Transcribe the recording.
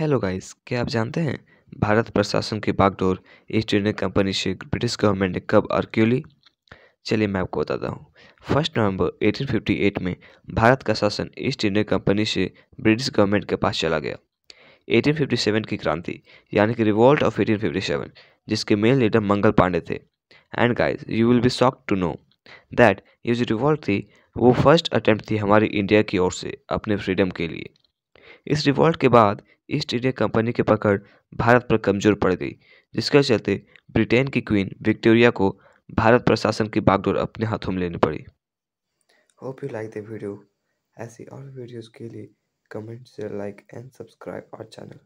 hello guys क्या आप जानते हैं भारत प्रशासन की बागडोर ईस्ट इंडिया कंपनी से ब्रिटिश गवर्नमेंट ने कब और क्यों ली चलिए मैं आपको बताता हूँ फर्स्ट नवंबर 1858 में भारत का शासन ईस्ट इंडिया कंपनी से ब्रिटिश गवर्नमेंट के पास चला गया 1857 की क्रांति यानी कि रिवॉल्ट ऑफ 1857 जिसके मेन लीडर मंगल पांडे थे and guys you will be shock to know that ये जो रिवॉल्ट थी वो फर्स्ट अटेम्प्ट थी हमारी इंडिया की ओर से अपने फ्रीडम के लिए इस रिवॉल्ट के बाद ईस्ट इंडिया कंपनी की पकड़ भारत पर कमजोर पड़ गई जिसके चलते ब्रिटेन की क्वीन विक्टोरिया को भारत प्रशासन की बागडोर अपने हाथों में लेनी पड़ी hope you like the video ऐसी और वीडियोस के लिए कमेंट से like and subscribe our channel